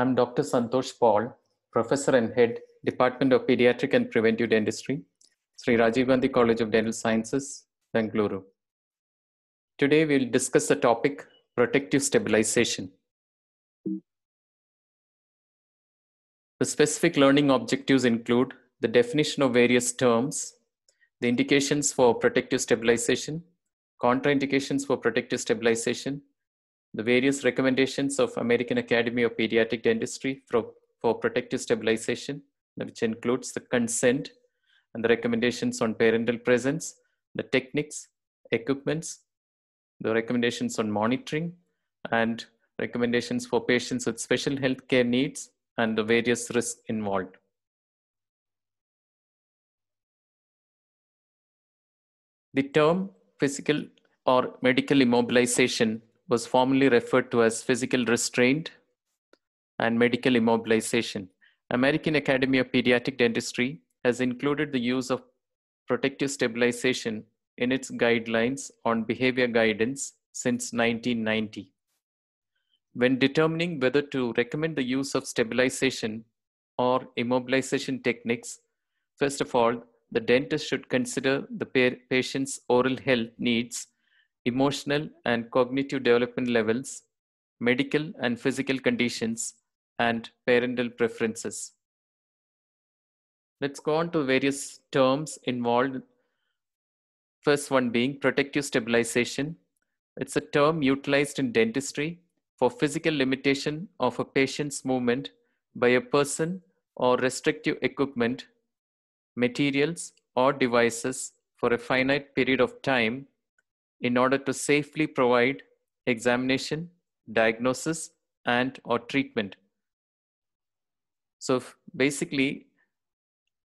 I'm Dr. Santosh Paul, Professor and Head, Department of Pediatric and Preventive Dentistry, Sri Rajiv Gandhi College of Dental Sciences, Bangalore. Today we'll discuss the topic protective stabilization. The specific learning objectives include the definition of various terms, the indications for protective stabilization, contraindications for protective stabilization, the various recommendations of American Academy of Pediatric Dentistry for, for protective stabilization, which includes the consent and the recommendations on parental presence, the techniques, equipments, the recommendations on monitoring, and recommendations for patients with special health care needs and the various risks involved. The term physical or medical immobilization was formerly referred to as physical restraint and medical immobilization. American Academy of Pediatric Dentistry has included the use of protective stabilization in its guidelines on behavior guidance since 1990. When determining whether to recommend the use of stabilization or immobilization techniques, first of all, the dentist should consider the patient's oral health needs emotional and cognitive development levels, medical and physical conditions, and parental preferences. Let's go on to various terms involved. First one being protective stabilization. It's a term utilized in dentistry for physical limitation of a patient's movement by a person or restrictive equipment, materials, or devices for a finite period of time in order to safely provide examination, diagnosis, and or treatment. So basically,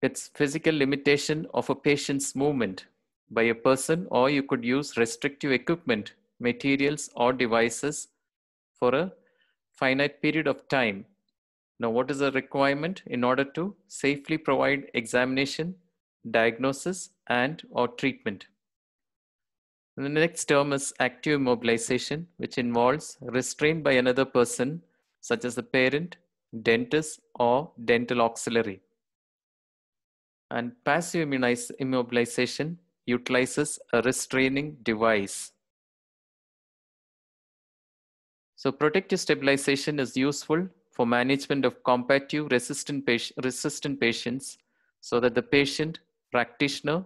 it's physical limitation of a patient's movement by a person or you could use restrictive equipment, materials or devices for a finite period of time. Now, what is the requirement in order to safely provide examination, diagnosis and or treatment? the next term is active mobilization, which involves restraint by another person, such as the parent, dentist, or dental auxiliary. And passive immobilization utilizes a restraining device. So protective stabilization is useful for management of combative resistant, patient, resistant patients so that the patient, practitioner,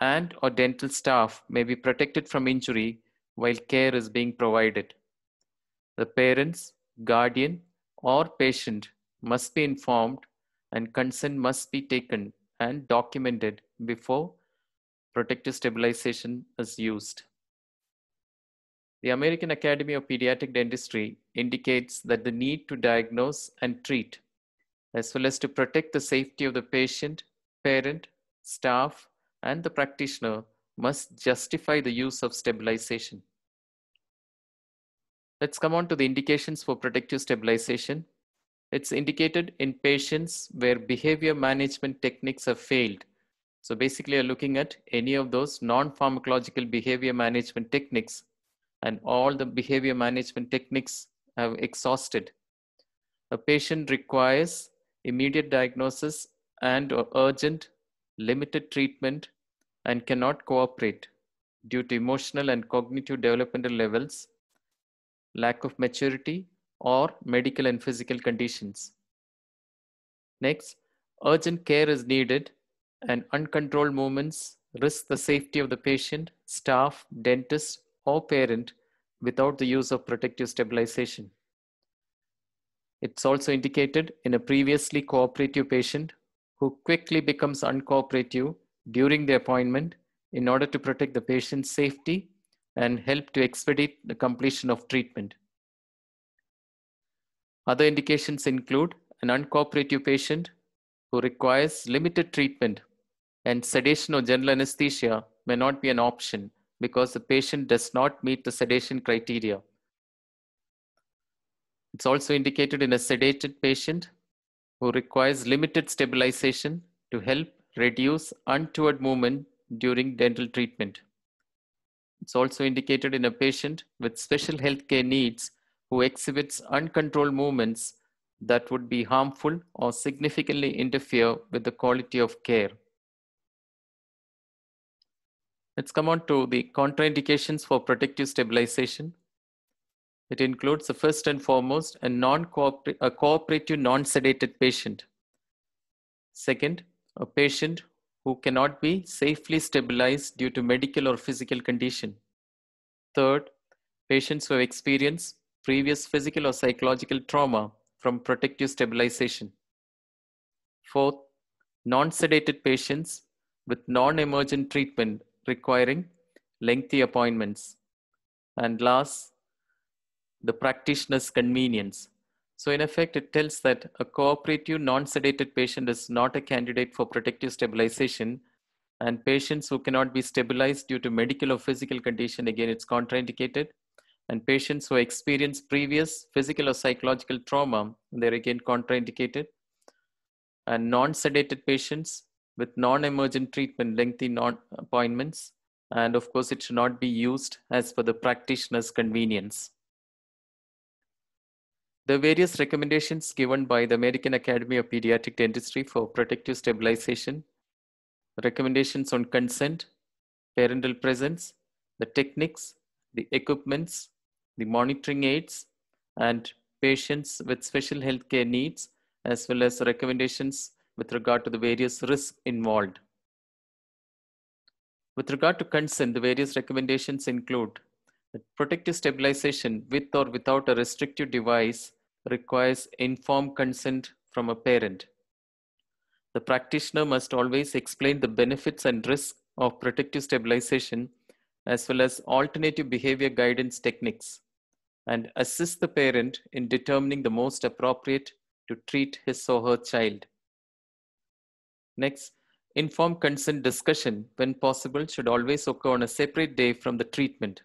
and or dental staff may be protected from injury while care is being provided. The parents, guardian or patient must be informed and consent must be taken and documented before protective stabilization is used. The American Academy of Pediatric Dentistry indicates that the need to diagnose and treat, as well as to protect the safety of the patient, parent, staff, and the practitioner must justify the use of stabilization. Let's come on to the indications for protective stabilization. It's indicated in patients where behavior management techniques have failed. So basically, you're looking at any of those non pharmacological behavior management techniques, and all the behavior management techniques have exhausted. A patient requires immediate diagnosis and urgent limited treatment and cannot cooperate due to emotional and cognitive developmental levels, lack of maturity, or medical and physical conditions. Next, urgent care is needed and uncontrolled movements risk the safety of the patient, staff, dentist, or parent without the use of protective stabilization. It's also indicated in a previously cooperative patient who quickly becomes uncooperative during the appointment in order to protect the patient's safety and help to expedite the completion of treatment. Other indications include an uncooperative patient who requires limited treatment and sedation or general anesthesia may not be an option because the patient does not meet the sedation criteria. It's also indicated in a sedated patient who requires limited stabilization to help reduce untoward movement during dental treatment. It's also indicated in a patient with special healthcare needs who exhibits uncontrolled movements that would be harmful or significantly interfere with the quality of care. Let's come on to the contraindications for protective stabilization. It includes the first and foremost a non-cooperative non-sedated patient. Second, a patient who cannot be safely stabilized due to medical or physical condition. Third, patients who have experienced previous physical or psychological trauma from protective stabilization. Fourth, non sedated patients with non emergent treatment requiring lengthy appointments. And last, the practitioner's convenience. So in effect, it tells that a cooperative non-sedated patient is not a candidate for protective stabilization and patients who cannot be stabilized due to medical or physical condition, again, it's contraindicated. And patients who experience previous physical or psychological trauma, they're again contraindicated. And non-sedated patients with non-emergent treatment, lengthy non-appointments, and of course it should not be used as per the practitioner's convenience. The various recommendations given by the American Academy of Pediatric Dentistry for protective stabilization, recommendations on consent, parental presence, the techniques, the equipments, the monitoring aids, and patients with special healthcare needs, as well as recommendations with regard to the various risks involved. With regard to consent, the various recommendations include protective stabilization with or without a restrictive device requires informed consent from a parent. The practitioner must always explain the benefits and risks of protective stabilization as well as alternative behavior guidance techniques and assist the parent in determining the most appropriate to treat his or her child. Next, informed consent discussion, when possible, should always occur on a separate day from the treatment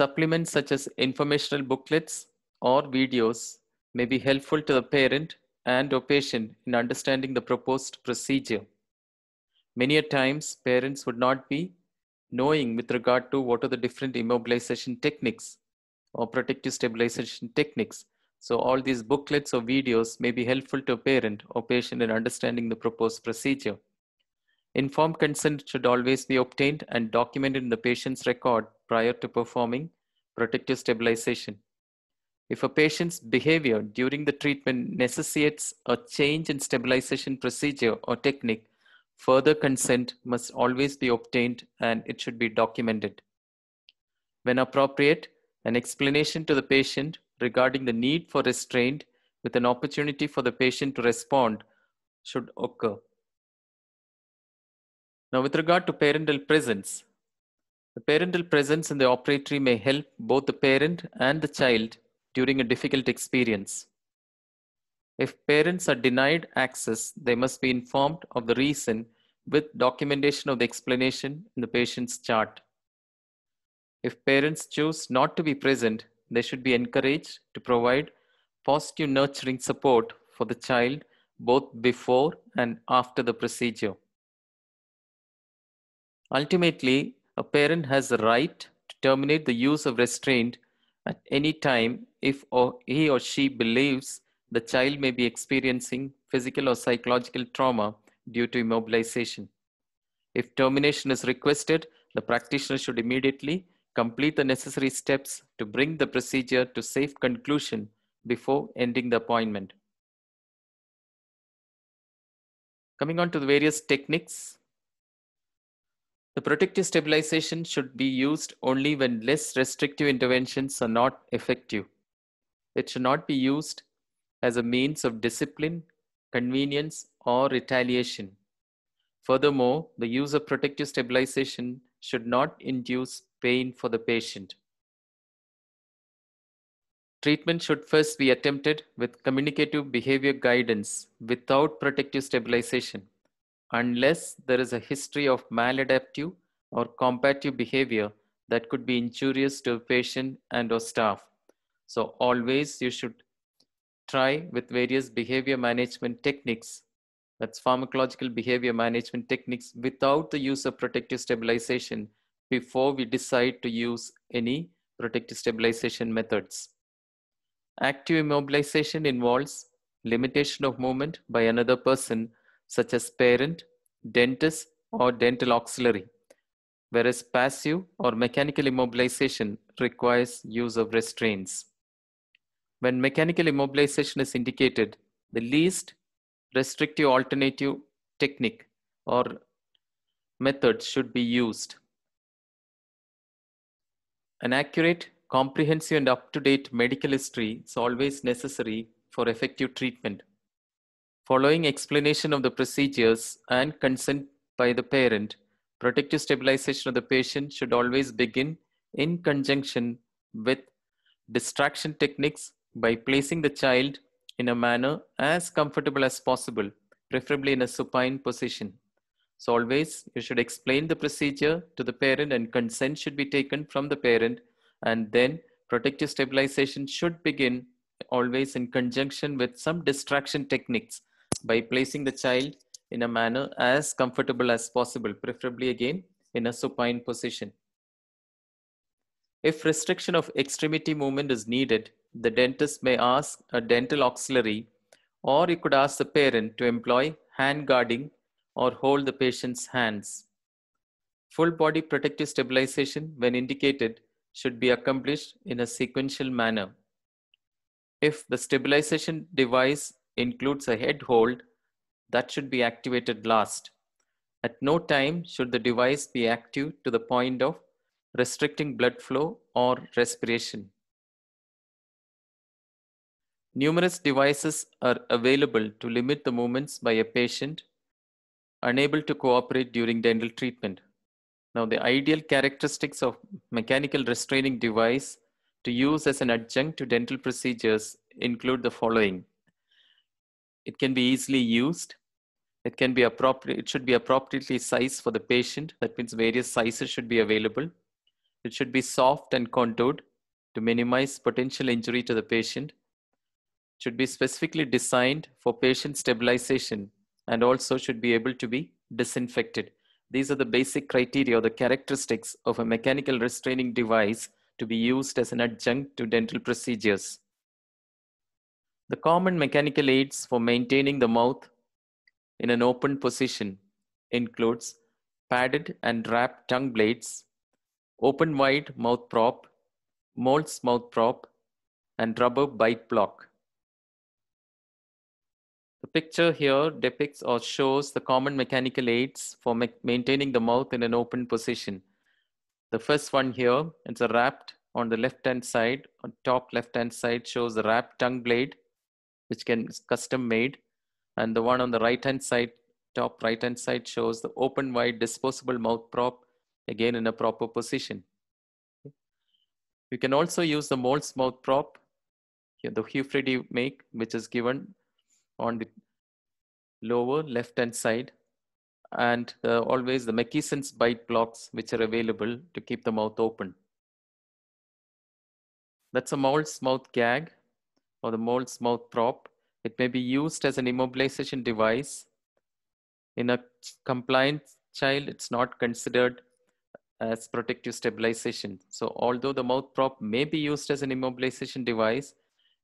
Supplements such as informational booklets or videos may be helpful to the parent and or patient in understanding the proposed procedure. Many a times, parents would not be knowing with regard to what are the different immobilization techniques or protective stabilization techniques. So all these booklets or videos may be helpful to a parent or patient in understanding the proposed procedure. Informed consent should always be obtained and documented in the patient's record prior to performing protective stabilization. If a patient's behavior during the treatment necessitates a change in stabilization procedure or technique, further consent must always be obtained and it should be documented. When appropriate, an explanation to the patient regarding the need for restraint with an opportunity for the patient to respond should occur. Now, with regard to parental presence, the parental presence in the operatory may help both the parent and the child during a difficult experience. If parents are denied access, they must be informed of the reason with documentation of the explanation in the patient's chart. If parents choose not to be present, they should be encouraged to provide positive nurturing support for the child both before and after the procedure. Ultimately, a parent has the right to terminate the use of restraint at any time if or he or she believes the child may be experiencing physical or psychological trauma due to immobilization. If termination is requested, the practitioner should immediately complete the necessary steps to bring the procedure to safe conclusion before ending the appointment. Coming on to the various techniques the protective stabilization should be used only when less restrictive interventions are not effective. It should not be used as a means of discipline, convenience, or retaliation. Furthermore, the use of protective stabilization should not induce pain for the patient. Treatment should first be attempted with communicative behavior guidance without protective stabilization unless there is a history of maladaptive or competitive behavior that could be injurious to a patient and or staff. So always you should try with various behavior management techniques, that's pharmacological behavior management techniques without the use of protective stabilization before we decide to use any protective stabilization methods. Active immobilization involves limitation of movement by another person such as parent, dentist, or dental auxiliary, whereas passive or mechanical immobilization requires use of restraints. When mechanical immobilization is indicated, the least restrictive alternative technique or method should be used. An accurate, comprehensive, and up to date medical history is always necessary for effective treatment Following explanation of the procedures and consent by the parent, protective stabilization of the patient should always begin in conjunction with distraction techniques by placing the child in a manner as comfortable as possible, preferably in a supine position. So always you should explain the procedure to the parent and consent should be taken from the parent and then protective stabilization should begin always in conjunction with some distraction techniques by placing the child in a manner as comfortable as possible, preferably again in a supine position. If restriction of extremity movement is needed, the dentist may ask a dental auxiliary or he could ask the parent to employ hand guarding or hold the patient's hands. Full body protective stabilization, when indicated, should be accomplished in a sequential manner. If the stabilization device includes a head hold that should be activated last. At no time should the device be active to the point of restricting blood flow or respiration. Numerous devices are available to limit the movements by a patient unable to cooperate during dental treatment. Now, the ideal characteristics of mechanical restraining device to use as an adjunct to dental procedures include the following. It can be easily used. It can be appropriate. It should be appropriately sized for the patient. That means various sizes should be available. It should be soft and contoured to minimize potential injury to the patient. It should be specifically designed for patient stabilization and also should be able to be disinfected. These are the basic criteria or the characteristics of a mechanical restraining device to be used as an adjunct to dental procedures. The common mechanical aids for maintaining the mouth in an open position includes padded and wrapped tongue blades, open wide mouth prop, Moles mouth prop, and rubber bite block. The picture here depicts or shows the common mechanical aids for maintaining the mouth in an open position. The first one here, it's a wrapped on the left hand side, on top left hand side shows a wrapped tongue blade which can custom made. And the one on the right hand side, top right hand side shows the open wide disposable mouth prop again in a proper position. You can also use the mold's mouth prop, the Hue 3D make, which is given on the lower left hand side and uh, always the Mackeson's bite blocks which are available to keep the mouth open. That's a mold's mouth gag or the mold's mouth prop. It may be used as an immobilization device. In a compliant child, it's not considered as protective stabilization. So although the mouth prop may be used as an immobilization device,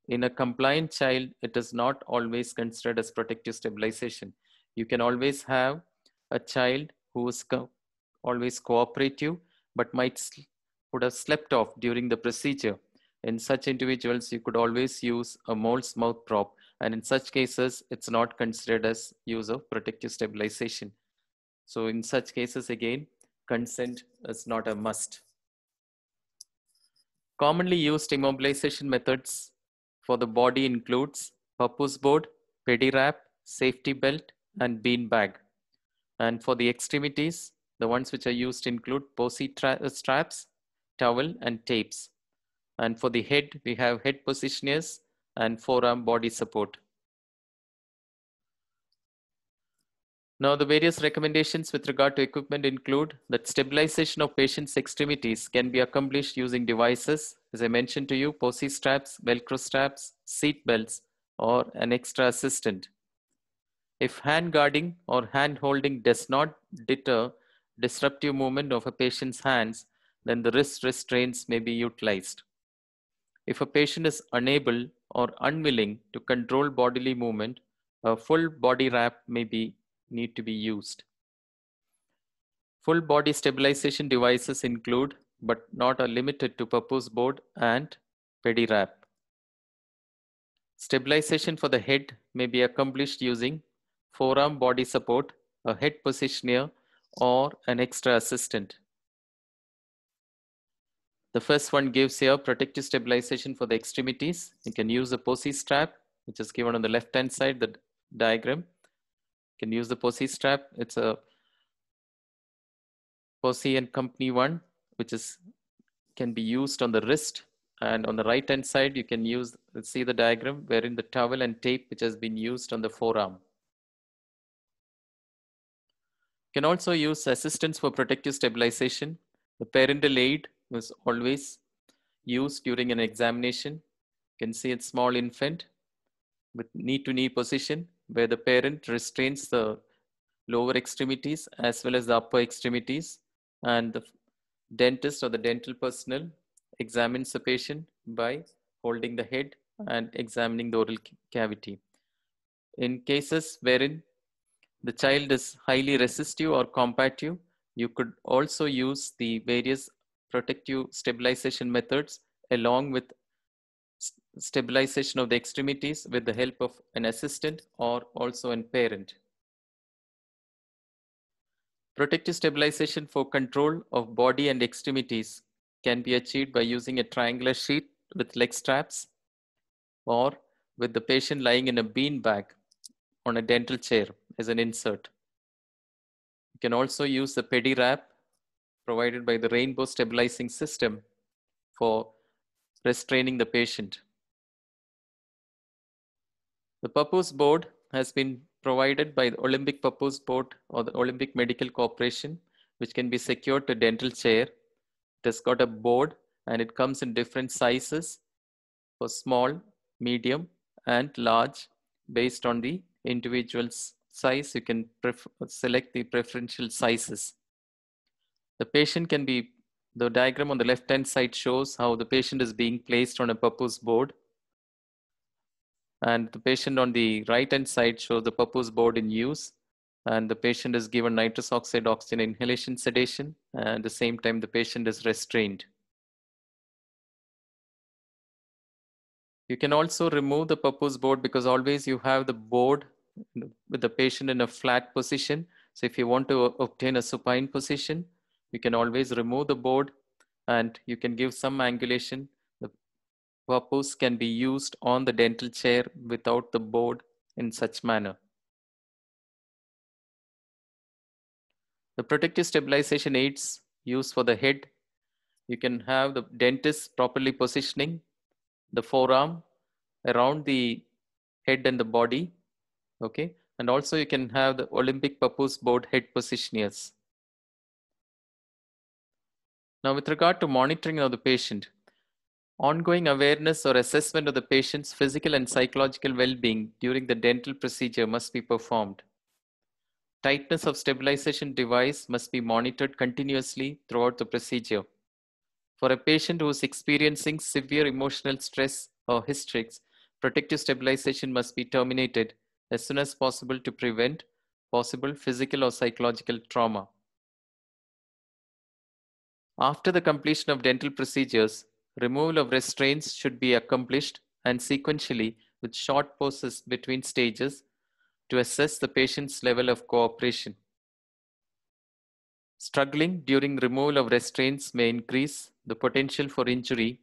in a compliant child, it is not always considered as protective stabilization. You can always have a child who is co always cooperative, but might would have slept off during the procedure in such individuals, you could always use a mole's mouth prop, and in such cases, it's not considered as use of protective stabilization. So in such cases, again, consent is not a must. Commonly used immobilization methods for the body includes purpose board, pedi wrap, safety belt, and bean bag. And for the extremities, the ones which are used include posy straps, towel, and tapes. And for the head, we have head positioners and forearm body support. Now, the various recommendations with regard to equipment include that stabilization of patient's extremities can be accomplished using devices, as I mentioned to you, posi straps, Velcro straps, seat belts, or an extra assistant. If hand guarding or hand holding does not deter disruptive movement of a patient's hands, then the wrist restraints may be utilized. If a patient is unable or unwilling to control bodily movement, a full body wrap may be need to be used. Full body stabilization devices include, but not are limited to purpose board and pedi wrap. Stabilization for the head may be accomplished using forearm body support, a head positioner, or an extra assistant. The first one gives here protective stabilization for the extremities. You can use the POSI strap, which is given on the left-hand side, the diagram. You can use the POSI strap. It's a POSI and company one, which is can be used on the wrist. And on the right-hand side, you can use see the diagram wherein the towel and tape which has been used on the forearm. You can also use assistance for protective stabilization, the parental aid, was always used during an examination. You can see a small infant with knee-to-knee -knee position where the parent restrains the lower extremities as well as the upper extremities and the dentist or the dental personnel examines the patient by holding the head and examining the oral cavity. In cases wherein the child is highly resistive or combative, you could also use the various protective stabilization methods along with stabilization of the extremities with the help of an assistant or also an parent. Protective stabilization for control of body and extremities can be achieved by using a triangular sheet with leg straps or with the patient lying in a bean bag on a dental chair as an insert. You can also use the pedi wrap provided by the rainbow stabilizing system for restraining the patient. The purpose board has been provided by the Olympic Purpose Board or the Olympic Medical Corporation, which can be secured to dental chair. It has got a board and it comes in different sizes for small, medium, and large based on the individual's size. You can select the preferential sizes. The patient can be, the diagram on the left-hand side shows how the patient is being placed on a purpose board. And the patient on the right-hand side shows the purpose board in use. And the patient is given nitrous oxide oxygen inhalation sedation. And at the same time, the patient is restrained. You can also remove the purpose board because always you have the board with the patient in a flat position. So if you want to obtain a supine position, you can always remove the board and you can give some angulation. The purpose can be used on the dental chair without the board in such manner. The protective stabilization aids used for the head. You can have the dentist properly positioning the forearm around the head and the body. Okay. And also you can have the Olympic purpose board head positioners. Now, with regard to monitoring of the patient, ongoing awareness or assessment of the patient's physical and psychological well being during the dental procedure must be performed. Tightness of stabilization device must be monitored continuously throughout the procedure. For a patient who is experiencing severe emotional stress or hysterics, protective stabilization must be terminated as soon as possible to prevent possible physical or psychological trauma. After the completion of dental procedures, removal of restraints should be accomplished and sequentially with short pauses between stages to assess the patient's level of cooperation. Struggling during removal of restraints may increase the potential for injury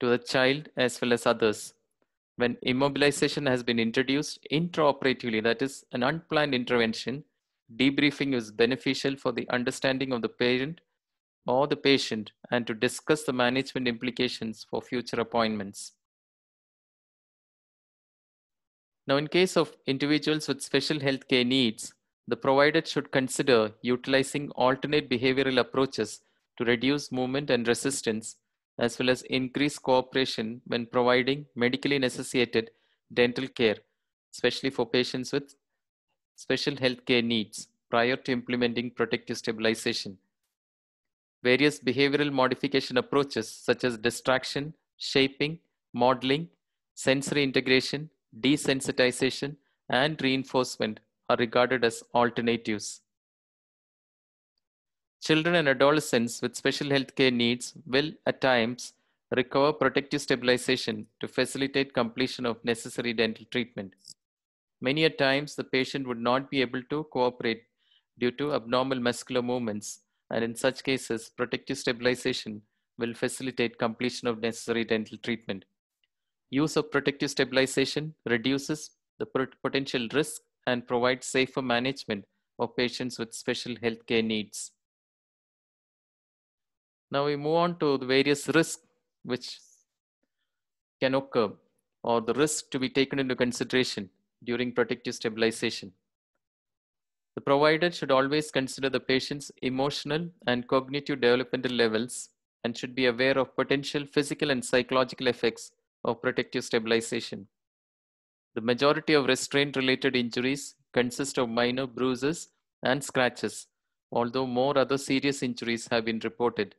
to the child as well as others. When immobilization has been introduced intraoperatively, that is, an unplanned intervention, debriefing is beneficial for the understanding of the patient or the patient and to discuss the management implications for future appointments. Now, in case of individuals with special healthcare needs, the provider should consider utilizing alternate behavioral approaches to reduce movement and resistance, as well as increase cooperation when providing medically necessitated dental care, especially for patients with special healthcare needs prior to implementing protective stabilization various behavioral modification approaches such as distraction, shaping, modeling, sensory integration, desensitization, and reinforcement are regarded as alternatives. Children and adolescents with special healthcare needs will, at times, require protective stabilization to facilitate completion of necessary dental treatment. Many a times, the patient would not be able to cooperate due to abnormal muscular movements and in such cases, protective stabilization will facilitate completion of necessary dental treatment. Use of protective stabilization reduces the potential risk and provides safer management of patients with special healthcare needs. Now we move on to the various risks which can occur or the risk to be taken into consideration during protective stabilization. The provider should always consider the patient's emotional and cognitive developmental levels and should be aware of potential physical and psychological effects of protective stabilization. The majority of restraint related injuries consist of minor bruises and scratches, although more other serious injuries have been reported.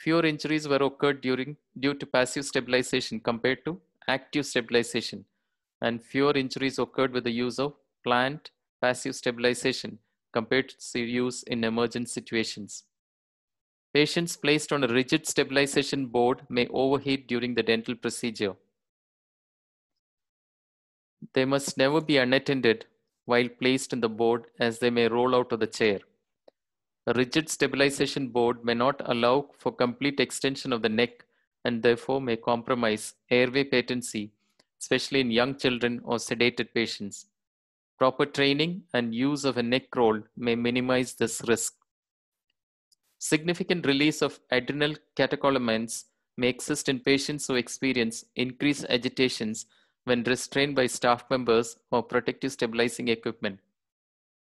Fewer injuries were occurred during, due to passive stabilization compared to active stabilization, and fewer injuries occurred with the use of plant passive stabilization compared to use in emergent situations. Patients placed on a rigid stabilization board may overheat during the dental procedure. They must never be unattended while placed in the board as they may roll out of the chair. A rigid stabilization board may not allow for complete extension of the neck and therefore may compromise airway patency, especially in young children or sedated patients. Proper training and use of a neck roll may minimize this risk. Significant release of adrenal catecholamines may exist in patients who experience increased agitations when restrained by staff members or protective stabilizing equipment.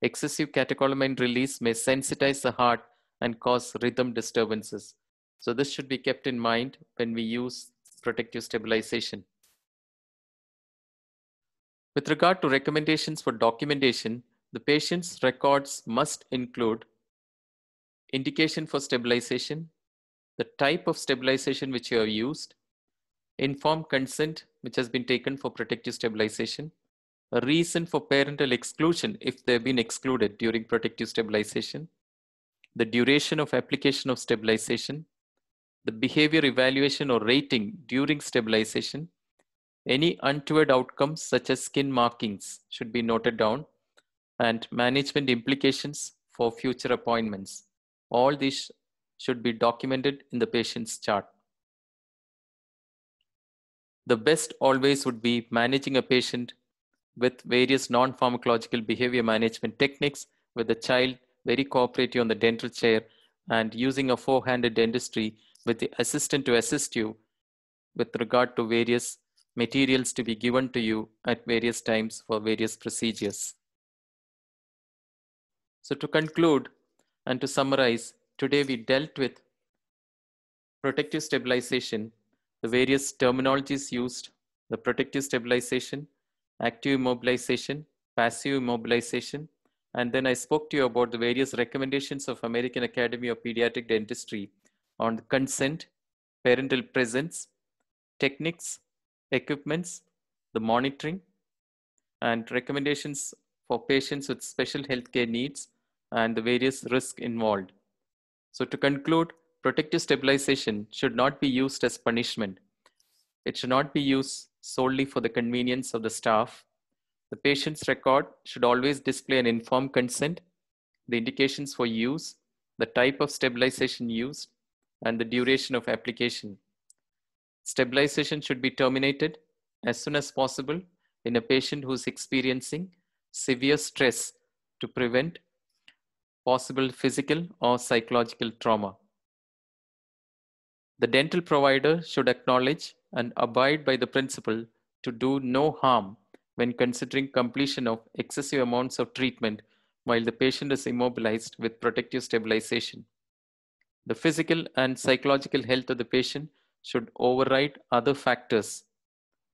Excessive catecholamine release may sensitize the heart and cause rhythm disturbances. So, this should be kept in mind when we use protective stabilization. With regard to recommendations for documentation, the patient's records must include indication for stabilization, the type of stabilization which you have used, informed consent which has been taken for protective stabilization, a reason for parental exclusion if they've been excluded during protective stabilization, the duration of application of stabilization, the behavior evaluation or rating during stabilization, any untoward outcomes such as skin markings should be noted down and management implications for future appointments. All these should be documented in the patient's chart. The best always would be managing a patient with various non pharmacological behavior management techniques with the child very cooperative on the dental chair and using a four handed dentistry with the assistant to assist you with regard to various materials to be given to you at various times for various procedures. So to conclude and to summarize, today we dealt with protective stabilization, the various terminologies used, the protective stabilization, active immobilization, passive immobilization, and then I spoke to you about the various recommendations of American Academy of Pediatric Dentistry on consent, parental presence, techniques, equipments, the monitoring, and recommendations for patients with special healthcare needs and the various risks involved. So to conclude, protective stabilization should not be used as punishment. It should not be used solely for the convenience of the staff. The patient's record should always display an informed consent, the indications for use, the type of stabilization used, and the duration of application. Stabilization should be terminated as soon as possible in a patient who's experiencing severe stress to prevent possible physical or psychological trauma. The dental provider should acknowledge and abide by the principle to do no harm when considering completion of excessive amounts of treatment while the patient is immobilized with protective stabilization. The physical and psychological health of the patient should override other factors.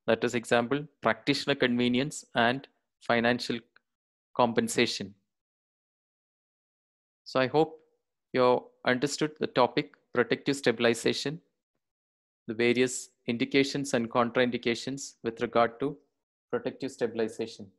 That is example, practitioner convenience and financial compensation. So I hope you understood the topic, protective stabilization, the various indications and contraindications with regard to protective stabilization.